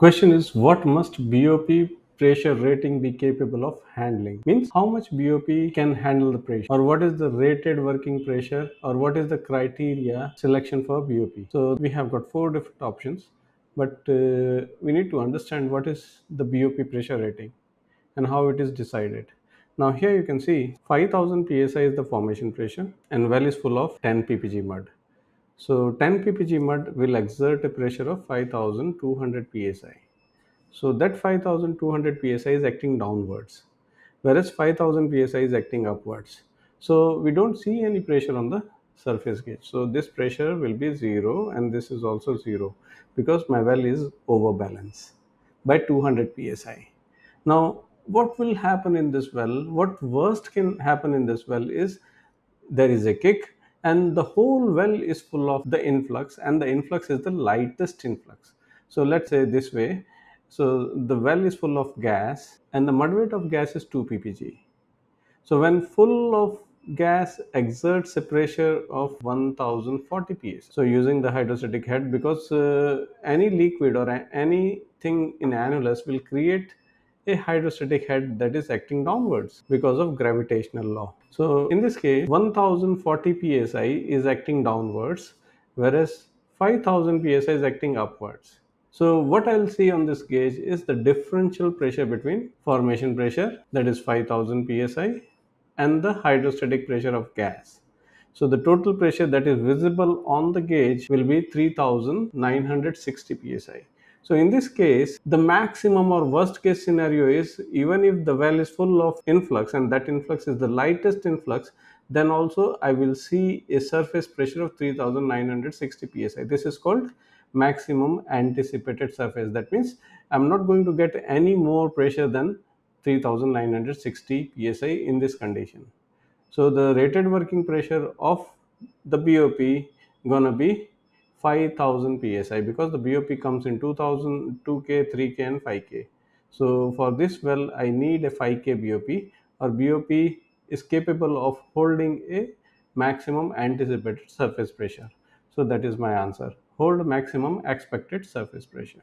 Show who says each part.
Speaker 1: Question is what must BOP pressure rating be capable of handling means how much bop can handle the pressure or what is the rated working pressure or what is the criteria selection for bop so we have got four different options but uh, we need to understand what is the bop pressure rating and how it is decided now here you can see 5000 psi is the formation pressure and well is full of 10 ppg mud so 10 ppg mud will exert a pressure of 5200 psi. So that 5200 psi is acting downwards, whereas 5000 psi is acting upwards. So we don't see any pressure on the surface gauge. So this pressure will be zero and this is also zero because my well is overbalanced by 200 psi. Now what will happen in this well, what worst can happen in this well is there is a kick and the whole well is full of the influx and the influx is the lightest influx so let's say this way so the well is full of gas and the mud weight of gas is 2 ppg so when full of gas exerts a pressure of 1040 psi so using the hydrostatic head because uh, any liquid or anything in annulus will create a hydrostatic head that is acting downwards because of gravitational law. So in this case 1040 psi is acting downwards whereas 5000 psi is acting upwards. So what I'll see on this gauge is the differential pressure between formation pressure that is 5000 psi and the hydrostatic pressure of gas. So the total pressure that is visible on the gauge will be 3960 psi. So in this case, the maximum or worst case scenario is even if the well is full of influx and that influx is the lightest influx, then also I will see a surface pressure of 3960 psi. This is called maximum anticipated surface. That means I'm not going to get any more pressure than 3960 psi in this condition. So the rated working pressure of the BOP gonna be 5000 psi because the BOP comes in 2000, 2K, 3K and 5K. So for this well, I need a 5K BOP or BOP is capable of holding a maximum anticipated surface pressure. So that is my answer. Hold maximum expected surface pressure.